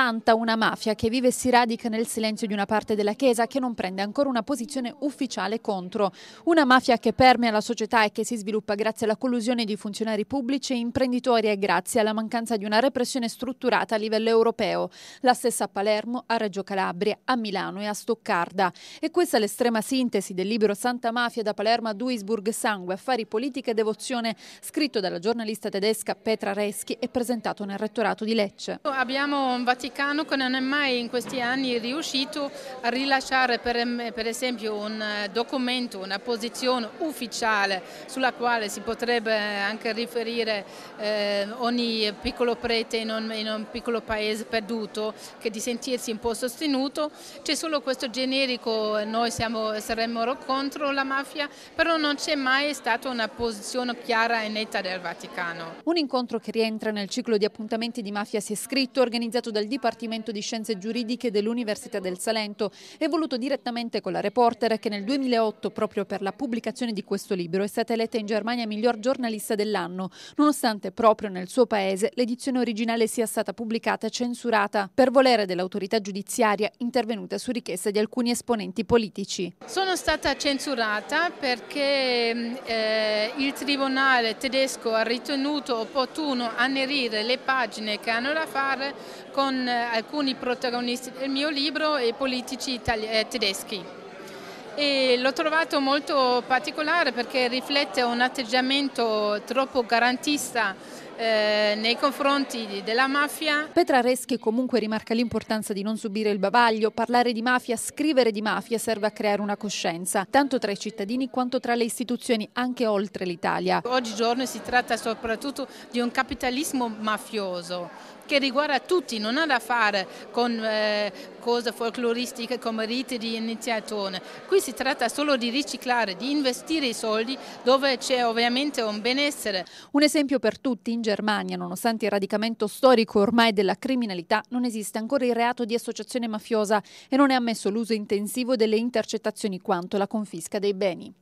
70 una mafia che vive e si radica nel silenzio di una parte della Chiesa che non prende ancora una posizione ufficiale contro. Una mafia che permea la società e che si sviluppa grazie alla collusione di funzionari pubblici e imprenditori e grazie alla mancanza di una repressione strutturata a livello europeo. La stessa a Palermo, a Reggio Calabria, a Milano e a Stoccarda. E questa è l'estrema sintesi del libro Santa Mafia da Palermo a Duisburg Sangue, Affari, Politica e Devozione, scritto dalla giornalista tedesca Petra Reschi e presentato nel rettorato di Lecce. Abbiamo un Vaticano Vaticano che non è mai in questi anni riuscito a rilasciare per, per esempio un eh, documento, una posizione ufficiale sulla quale si potrebbe eh, anche riferire eh, ogni piccolo prete in un, in un, piccolo paese perduto che di sentirsi un po' sostenuto. C'è solo questo generico eh, noi siamo, saremmo contro la mafia, però non c'è mai stata una posizione chiara e netta del Vaticano. Un incontro che rientra nel ciclo di appuntamenti di mafia si è scritto organizzato dal Dipartimento Dipartimento di Scienze Giuridiche dell'Università del Salento e voluto direttamente con la reporter che nel 2008, proprio per la pubblicazione di questo libro, è stata eletta in Germania miglior giornalista dell'anno, nonostante proprio nel suo paese l'edizione originale sia stata pubblicata e censurata per volere dell'autorità giudiziaria intervenuta su richiesta di alcuni esponenti politici. Sono stata censurata perché eh, il Tribunale tedesco ha ritenuto opportuno annerire le pagine che hanno da fare con eh, alcuni protagonisti del mio libro e politici eh, tedeschi. E l'ho trovato molto particolare perché riflette un atteggiamento troppo garantista eh, nei confronti della mafia. Petra Reschi comunque rimarca l'importanza di non subire il bavaglio, parlare di mafia, scrivere di mafia serve a creare una coscienza, tanto tra i cittadini quanto tra le istituzioni, anche oltre l'Italia. Oggigiorno si tratta soprattutto di un capitalismo mafioso, che riguarda tutti, non ha da fare con eh, cose folcloristiche come riti di iniziazione. Qui si tratta solo di riciclare, di investire i soldi dove c'è ovviamente un benessere. Un esempio per tutti, in Germania, nonostante il radicamento storico ormai della criminalità, non esiste ancora il reato di associazione mafiosa e non è ammesso l'uso intensivo delle intercettazioni quanto la confisca dei beni.